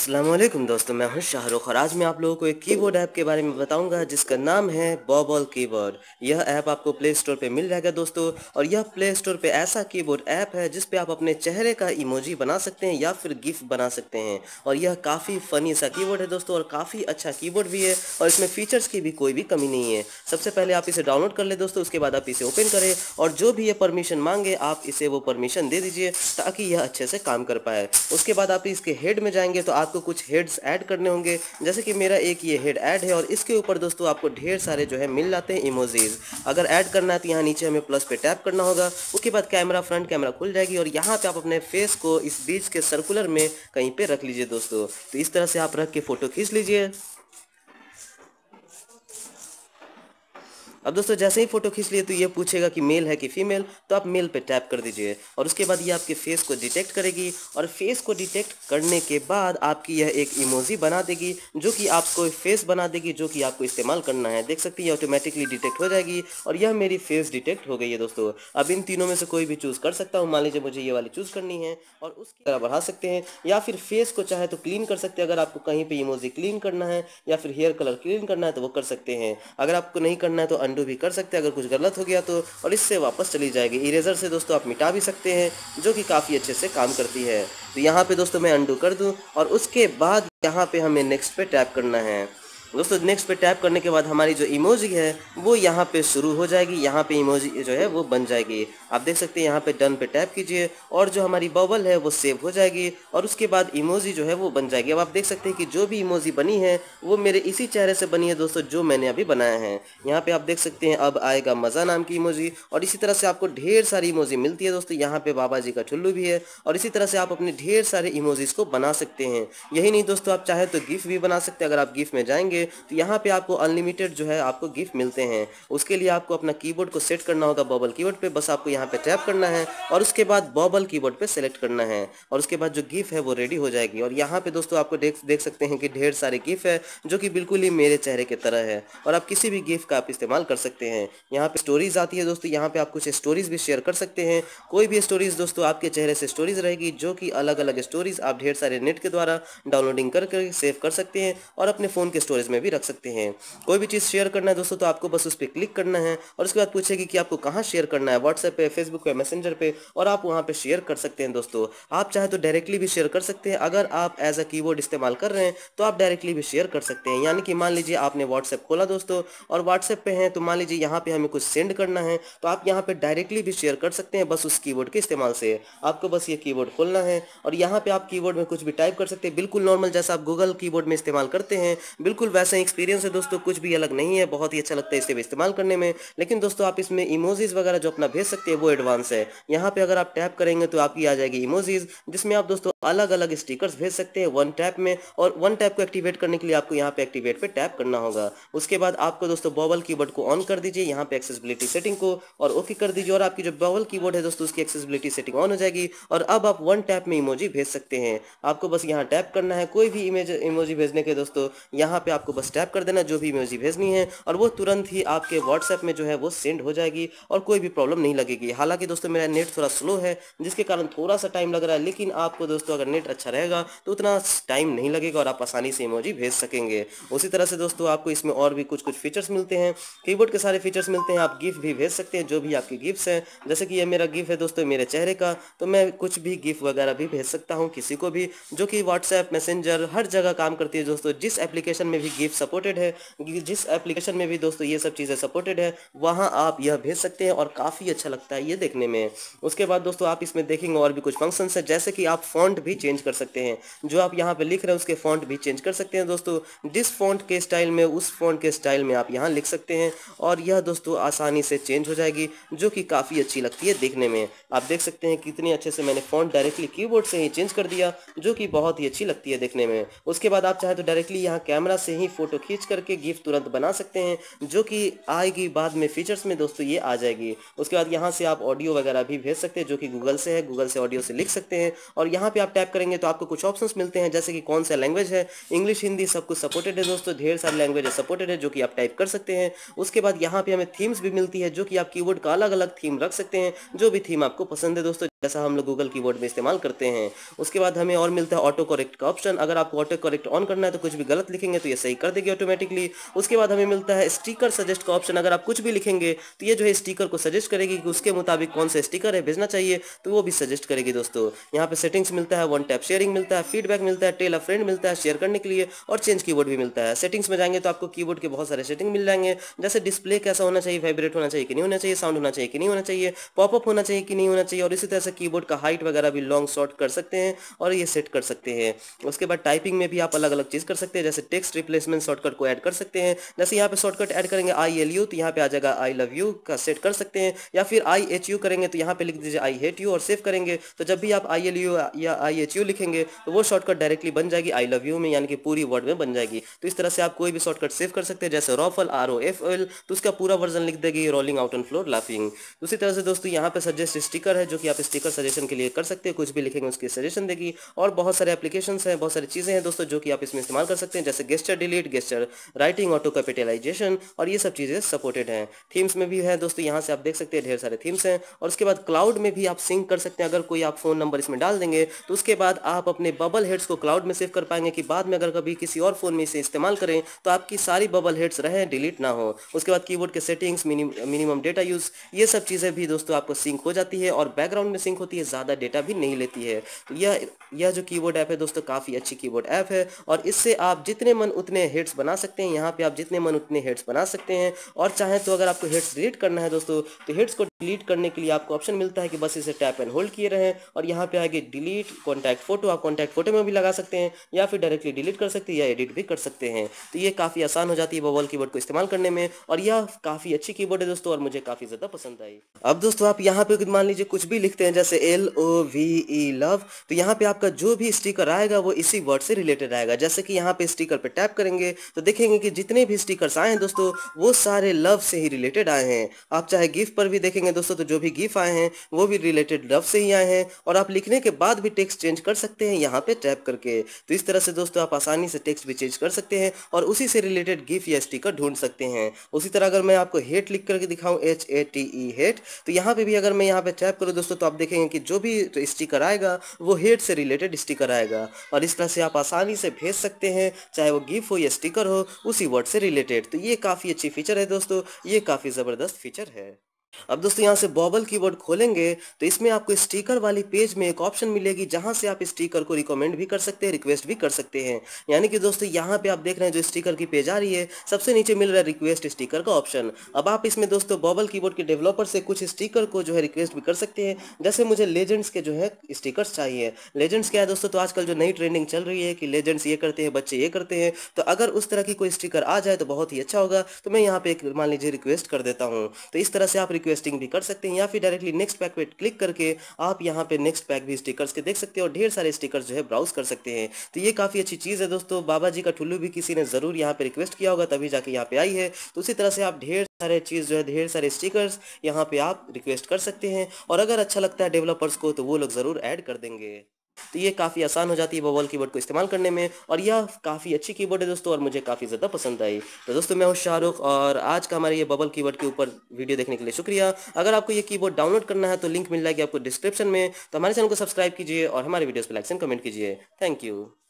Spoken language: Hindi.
असलम दोस्तों मैं हूं शाहरुख और आज मैं आप लोगों को एक कीबोर्ड ऐप के बारे में बताऊंगा जिसका नाम है बॉबॉल कीबोर्ड यह ऐप आपको प्ले स्टोर पे मिल जाएगा दोस्तों और यह प्ले स्टोर पे ऐसा कीबोर्ड ऐप है जिस पे आप अपने चेहरे का इमोजी बना सकते हैं या फिर गिफ्ट बना सकते हैं और यह काफ़ी फ़नी सा कीबोर्ड है दोस्तों और काफ़ी अच्छा कीबोर्ड भी है और इसमें फ़ीचर्स की भी कोई भी कमी नहीं है सबसे पहले आप इसे डाउनलोड कर ले दोस्तों उसके बाद आप इसे ओपन करें और जो भी ये परमिशन मांगे आप इसे वो परमिशन दे दीजिए ताकि यह अच्छे से काम कर पाए उसके बाद आप इसके हेड में जाएंगे तो आप आपको कुछ हेड्स ऐड करने होंगे जैसे कि मेरा एक ये हेड ऐड है और इसके ऊपर दोस्तों आपको ढेर सारे जो है मिल जाते हैं इमोजीज अगर ऐड करना है तो यहाँ नीचे हमें प्लस पे टैप करना होगा उसके बाद कैमरा फ्रंट कैमरा खुल जाएगी और यहाँ पे आप अपने फेस को इस बीच के सर्कुलर में कहीं पे रख लीजिए दोस्तों तो इस तरह से आप रख के फ़ोटो खींच लीजिए अब दोस्तों जैसे ही फोटो खींच लिए तो ये पूछेगा कि मेल है कि फीमेल तो आप मेल पे टैप कर दीजिए और उसके बाद ये आपके फेस को डिटेक्ट करेगी और फेस को डिटेक्ट करने के बाद आपकी यह एक इमोजी बना देगी जो कि आपको फेस बना देगी जो कि आपको इस्तेमाल करना है देख सकते हैं ऑटोमेटिकली डिटेक्ट हो जाएगी और यह मेरी फेस डिटेक्ट हो गई है दोस्तों अब इन तीनों में से कोई भी चूज़ कर सकता हूँ मान लीजिए मुझे ये वाली चूज़ करनी है और उसकी तरह बढ़ा सकते हैं या फिर फेस को चाहे तो क्लीन कर सकते हैं अगर आपको कहीं पर इमोजी क्लीन करना है या फिर हेयर कलर क्लीन करना है तो वो कर सकते हैं अगर आपको नहीं करना है तो अंडू भी कर सकते हैं अगर कुछ गलत हो गया तो और इससे वापस चली जाएगी इरेजर से दोस्तों आप मिटा भी सकते हैं जो कि काफ़ी अच्छे से काम करती है तो यहाँ पे दोस्तों मैं अंडू कर दूँ और उसके बाद यहाँ पे हमें नेक्स्ट पे टैप करना है दोस्तों नेक्स्ट पे टैप करने के बाद हमारी जो इमोजी है वो यहाँ पे शुरू हो जाएगी यहाँ पे इमोजी जो है वो बन जाएगी आप देख सकते हैं यहाँ पे डन पे टैप कीजिए और जो हमारी बबल है वो सेव हो जाएगी और उसके बाद इमोजी जो है वो बन जाएगी अब आप देख सकते हैं कि जो भी इमोजी बनी है वो मेरे इसी चेहरे से बनी है दोस्तों जो मैंने अभी बनाया है यहाँ पे आप देख सकते हैं अब आएगा मज़ा नाम की इमोजी और इसी तरह से आपको ढेर सारी इमोजी मिलती है दोस्तों यहाँ पे बाबा जी का चुल्लू भी है और इसी तरह से आप अपने ढेर सारे इमोजीज को बना सकते हैं यही नहीं दोस्तों आप चाहे तो गिफ्ट भी बना सकते हैं अगर आप गिफ्ट में जाएंगे करेंगे तो यहाँ पे आपको अनलिमिटेड जो है आपको गिफ्ट मिलते हैं उसके लिए आपको अपना कीबोर्ड को सेट करना होगा बॉबल कीबोर्ड पे बस आपको यहाँ पे टैप करना है और उसके बाद बॉबल कीबोर्ड पे सेलेक्ट करना है और उसके बाद जो गिफ्ट है वो रेडी हो जाएगी और यहाँ पे दोस्तों आपको देख देख सकते हैं कि ढेर सारे गिफ्ट है जो कि बिल्कुल ही मेरे चेहरे की तरह है और आप किसी भी गिफ्ट का आप इस्तेमाल कर सकते हैं यहाँ पे स्टोरीज आती है दोस्तों यहाँ पे आप कुछ स्टोरीज भी शेयर कर सकते हैं कोई भी स्टोरीज दोस्तों आपके चेहरे से स्टोरीज रहेगी जो कि अलग अलग स्टोरीज आप ढेर सारे नेट के द्वारा डाउनलोडिंग कर सेव कर सकते हैं और अपने फ़ोन के स्टोरेज में भी रख सकते हैं कोई भी चीज़ शेयर करना है दोस्तों तो आपको बस उस पर क्लिक करना है और उसके बाद पूछेगी कि आपको कहाँ शेयर करना है व्हाट्सएप पे फेसबुक पे मैसेंजर पे और आप वहाँ पे शेयर कर सकते हैं दोस्तों आप चाहे तो डायरेक्टली भी शेयर कर सकते हैं अगर आप एज अ की इस्तेमाल कर रहे हैं तो आप डायरेक्टली भी शेयर कर सकते हैं यानी कि मान लीजिए आपने व्हाट्सएप खोला दोस्तों और व्हाट्सएप पे हैं तो मान लीजिए यहाँ पे हमें कुछ सेंड करना है तो आप यहाँ पे डायरेक्टली भी शेयर कर सकते हैं बस उस की के इस्तेमाल से आपको बस ये कीबोर्ड खोलना है और यहाँ पे आप की में कुछ भी टाइप कर सकते हैं बिल्कुल नॉर्मल जैसा आप गूगल की में इस्तेमाल करते हैं बिल्कुल वैसे एक्सपीरियंस है दोस्तों कुछ भी अलग नहीं है बहुत ही अच्छा लगता है इसे भी इस्तेमाल करने में लेकिन दोस्तों आप इसमें इमोजीज वगैरह जो अपना भेज सकते हैं वो एडवांस है यहाँ पे अगर आप टैप करेंगे तो आपकी आ जाएगी इमोजीज जिसमें आप दोस्तों अलग अलग स्टिकर्स भेज सकते हैं वन टैप में और वन टैप को एक्टिवेट करने के लिए आपको यहाँ पे एक्टिवेट पर टैप करना होगा उसके बाद आपको दोस्तों बॉबल की को ऑन कर दीजिए यहाँ पे एक्सेसिबिलिटी सेटिंग को और ओके कर दीजिए और आपकी जो बॉबल की है दोस्तों उसकी एक्सेसिबिलिटी सेटिंग ऑन हो जाएगी और अब आप वन टैप में इमोजी भेज सकते हैं आपको बस यहाँ टैप करना है कोई भी इमेज इमोजी भेजने के दोस्तों यहाँ पे आपको आपको बस टैप कर देना जो भी इमोजी भेजनी है और वो तुरंत ही आपके व्हाट्सएप में जो है वो सेंड हो जाएगी और कोई भी प्रॉब्लम नहीं लगेगी हालांकि दोस्तों मेरा नेट थोड़ा स्लो है जिसके कारण थोड़ा सा टाइम लग रहा है लेकिन आपको दोस्तों अगर नेट अच्छा रहेगा तो उतना टाइम नहीं लगेगा और आप आसानी से इमोजी भेज सकेंगे उसी तरह से दोस्तों आपको इसमें और भी कुछ कुछ फीचर्स मिलते हैं कीबोर्ड के सारे फीचर्स मिलते हैं आप गिफ्ट भी भेज सकते हैं जो भी आपके गिफ्ट हैं जैसे कि ये मेरा गिफ्ट है दोस्तों मेरे चेहरे का तो मैं कुछ भी गिफ्ट वगैरह भी भेज सकता हूँ किसी को भी जो कि व्हाट्सएप मैसेंजर हर जगह काम करती है दोस्तों जिस एप्लीकेशन में भी गिफ्ट सपोर्टेड है जिस एप्लीकेशन में भी दोस्तों ये सब चीज़ें सपोर्टेड है वहाँ आप यह भेज सकते हैं और काफ़ी अच्छा लगता है ये देखने में उसके बाद दोस्तों आप इसमें देखेंगे और भी कुछ फंक्शन है जैसे कि आप फॉन्ट भी चेंज कर सकते हैं जो आप यहाँ पर लिख रहे हैं उसके फॉन्ट भी चेंज कर सकते हैं दोस्तों जिस फॉन्ट के स्टाइल में उस फॉन्ट के स्टाइल में आप यहाँ लिख सकते हैं और यह दोस्तों आसानी से चेंज हो जाएगी जो कि काफ़ी अच्छी लगती है देखने में आप देख सकते हैं कितने अच्छे से मैंने फॉन्ट डायरेक्टली कीबोर्ड से ही चेंज कर दिया जो कि बहुत ही अच्छी लगती है देखने में उसके बाद आप चाहे तो डायरेक्टली यहाँ कैमरा से ही ही फ़ोटो खींच करके गिफ्ट तुरंत बना सकते हैं जो कि आएगी बाद में फीचर्स में दोस्तों ये आ जाएगी उसके बाद यहाँ से आप ऑडियो वगैरह भी भेज सकते हैं जो कि गूगल से है गूगल से ऑडियो से लिख सकते हैं और यहाँ पर आप टैप करेंगे तो आपको कुछ ऑप्शन मिलते हैं जैसे कि कौन सा लैंग्वेज है इंग्लिश हिंदी सब कुछ सपोर्टेड है दोस्तों ढेर सारे लैंग्वेज सपोर्टेड है जो कि आप टाइप कर सकते हैं उसके बाद यहाँ पे हमें थीम्स भी मिलती है जो कि आप कीवर्ड का अलग अलग थीम रख सकते हैं जो भी थीम आपको पसंद है दोस्तों जैसा हम लोग गूगल कीबोर्ड में इस्तेमाल करते हैं उसके बाद हमें और मिलता है ऑटो करेक्ट का ऑप्शन अगर आपको ऑटो करेक्ट ऑन करना है तो कुछ भी गलत लिखेंगे तो ये सही कर देगी ऑटोमेटिकली उसके बाद हमें मिलता है स्टिकर सजेस्ट का ऑप्शन अगर आप कुछ भी लिखेंगे तो ये जो है स्टिकर को सजेस्ट करेगी कि उसके मुताबिक कौन सा स्टिकर है भेजना चाहिए तो वो भी सजेस्ट करेगी दोस्तों यहाँ पे सेटिंग्स मिलता है वन टैप शेयरिंग मिलता है फीडबैक मिलता है टेल अ फ्रेंड मिलता है शेयर करने के लिए और चेंज कीबोर्ड भी मिलता है सेटिंग्स में जाएंगे तो आपको कीबोर्ड के बहुत सारे सेटिंग मिल जाएंगे जैसे डिस्प्ले कैसा होना चाहिए वाइब्रेट होना चाहिए कि नहीं होना चाहिए साउंड होना चाहिए कि नहीं होना चाहिए पॉपअप होना चाहिए कि नहीं होना चाहिए और इसी तरह से से कीबोर्ड का हाइट वगैरह भी लॉन्ग शॉर्ट कर सकते हैं और ये सेट कर सकते हैं उसके बाद टाइपिंग में भी आप अलग अलग चीज़ कर सकते हैं जैसे टेक्स्ट रिप्लेसमेंट शॉर्टकट को ऐड कर सकते हैं जैसे यहाँ पे शॉर्टकट ऐड करेंगे आई एल यू तो यहाँ पे आ जाएगा आई लव यू का सेट कर सकते हैं या फिर आई एच यू करेंगे तो यहाँ पे लिख दीजिए आई हेट यू और सेव करेंगे तो जब भी आप आई एल यू या आई एच यू लिखेंगे तो वो शॉर्टकट डायरेक्टली बन जाएगी आई लव यू में यानी कि पूरी वर्ड में बन जाएगी तो इस तरह से आप कोई भी शॉर्टकट सेव कर सकते हैं जैसे ROFL R O F L तो उसका पूरा वर्जन लिख देगी rolling out on floor laughing उसी तरह से दोस्तों यहाँ पे सजेस्ट स्टिकर है जो कि आप स्टिकर का सजेशन के लिए कर सकते हैं कुछ भी लिखेंगे उसकी सजेशन देगी और बहुत सारे एप्लीकेशन हैं बहुत सारी चीज़ें हैं दोस्तों जो कि आप इसमें इस्तेमाल कर सकते हैं जैसे gesture delete gesture writing auto capitalization और ये सब चीज़ें सपोर्टेड हैं थीम्स में भी है दोस्तों यहाँ से आप देख सकते हैं ढेर सारे थीम्स हैं और उसके बाद क्लाउड में भी आप सिंक कर सकते हैं अगर कोई आप फ़ोन नंबर इसमें डाल देंगे तो उसके बाद आप अपने बबल हेड्स को क्लाउड में सेव कर पाएंगे कि बाद में अगर कभी किसी और फ़ोन में इसे इस्तेमाल करें तो आपकी सारी बबल हेड्स रहें डिलीट ना हो उसके बाद कीबोर्ड के सेटिंग्स मिनिमम डेटा यूज़ ये सब चीज़ें भी दोस्तों आपको सिंक हो जाती है और बैकग्राउंड में सिंक सिंक होती है ज़्यादा डेटा भी नहीं लेती है यह यह जो कीबोर्ड ऐप है दोस्तों काफ़ी अच्छी कीबोर्ड ऐप है और इससे आप जितने मन उतने हेड्स बना सकते हैं यहाँ पे आप जितने मन उतने हेड्स बना सकते हैं और चाहें तो अगर आपको हेड्स डिलीट करना है दोस्तों तो हेड्स को डिलीट करने के लिए आपको ऑप्शन मिलता है कि बस इसे टैप एंड होल्ड किए रहें और यहाँ पर आगे डिलीट कॉन्टैक्ट फोटो आप कॉन्टैक्ट फोटो में भी लगा सकते हैं या फिर डायरेक्टली डिलीट कर सकते हैं या एडिट भी कर सकते हैं तो ये काफ़ी आसान हो जाती है बबल की को इस्तेमाल करने में और यह काफ़ी अच्छी कीबोर्ड है दोस्तों और मुझे काफ़ी ज़्यादा पसंद आई अब दोस्तों आप यहाँ पे मान लीजिए कुछ भी लिखते हैं जैसे L O V E love तो यहाँ पे आपका जो भी स्टिकर आएगा वो इसी वर्ड से रिलेटेड आएगा जैसे कि यहाँ पे स्टिकर पे टैप करेंगे तो देखेंगे कि जितने भी स्टिकर्स आए हैं दोस्तों वो सारे लव से ही रिलेटेड आए हैं आप चाहे गिफ्ट पर भी देखेंगे दोस्तों तो जो भी गिफ्ट आए हैं वो भी रिलेटेड लव से ही आए हैं और आप लिखने के बाद भी टेक्स्ट चेंज कर सकते हैं यहाँ पे टैप करके तो इस तरह से दोस्तों आप आसानी से टेक्स्ट भी चेंज कर सकते हैं और उसी से रिलेटेड गिफ्ट या स्टिकर ढूंढ सकते हैं उसी तरह अगर मैं आपको हेट लिख करके दिखाऊं H A T E hate तो यहाँ पे भी अगर मैं यहाँ पे टैप करूँ दोस्तों तो आप देखें देखेंगे कि जो भी स्टिकर तो आएगा वो हेड से रिलेटेड स्टिकर आएगा और इस तरह से आप आसानी से भेज सकते हैं चाहे वो गिफ्ट हो या स्टिकर हो उसी वर्ड से रिलेटेड तो ये काफ़ी अच्छी फीचर है दोस्तों ये काफ़ी ज़बरदस्त फीचर है अब दोस्तों यहाँ से बॉबल कीवर्ड खोलेंगे तो इसमें आपको स्टिकर वाली पेज में एक ऑप्शन मिलेगी जहां से आप स्टिकर को रिकमेंड भी कर सकते हैं रिक्वेस्ट भी कर सकते हैं यानी कि दोस्तों यहाँ पे आप देख रहे हैं जो स्टिकर की पेज आ रही है सबसे नीचे मिल रहा है रिक्वेस्ट स्टिकर का ऑप्शन अब आप इसमें दोस्तों बॉबल की के डेवलपर से कुछ स्टीकर को जो है रिक्वेस्ट भी कर सकते हैं जैसे मुझे लेजेंड्स के जो है स्टिकर्स चाहिए लेजेंड्स क्या है दोस्तों तो आजकल जो नई ट्रेंडिंग चल रही है कि लेजेंड्स ये करते हैं बच्चे ये करते हैं तो अगर उस तरह की कोई स्टिकर आ जाए तो बहुत ही अच्छा होगा तो मैं यहाँ पे एक मान लीजिए रिक्वेस्ट कर देता हूँ तो इस तरह से आप रिक्वेस्टिंग भी कर सकते हैं या फिर डायरेक्टली नेक्स्ट पैक पे क्लिक करके आप यहाँ पे नेक्स्ट पैक भी स्टिकर्स के देख सकते हैं और ढेर सारे स्टिकर्स जो है ब्राउज कर सकते हैं तो ये काफ़ी अच्छी चीज़ है दोस्तों बाबा जी का ठुल्लू भी किसी ने ज़रूर यहाँ पे रिक्वेस्ट किया होगा तभी जाके यहाँ पे आई है तो उसी तरह से आप ढेर सारे चीज़ जो है ढेर सारे स्टिकर्स यहाँ पे आप रिक्वेस्ट कर सकते हैं और अगर अच्छा लगता है डेवलपर्स को तो वो लोग ज़रूर एड कर देंगे तो ये काफ़ी आसान हो जाती है बबल कीबोर्ड को इस्तेमाल करने में और यह काफ़ी अच्छी कीबोर्ड है दोस्तों और मुझे काफ़ी ज़्यादा पसंद आई तो दोस्तों मैं हूँ शाहरुख और आज का हमारे ये बबल कीबोर्ड के ऊपर वीडियो देखने के लिए शुक्रिया अगर आपको ये कीबोर्ड डाउनलोड करना है तो लिंक मिल जाएगी आपको डिस्क्रिप्शन में तो हमारे चैनल को सब्सक्राइब कीजिए और हमारे वीडियोज़ पर लाइक एंड कमेंट कीजिए थैंक यू